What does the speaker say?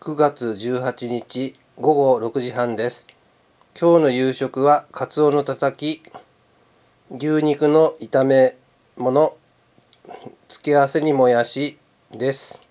9月18日午後6時半です。今日の夕食はカツオのたたき、牛肉の炒め物、付け合わせにもやしです。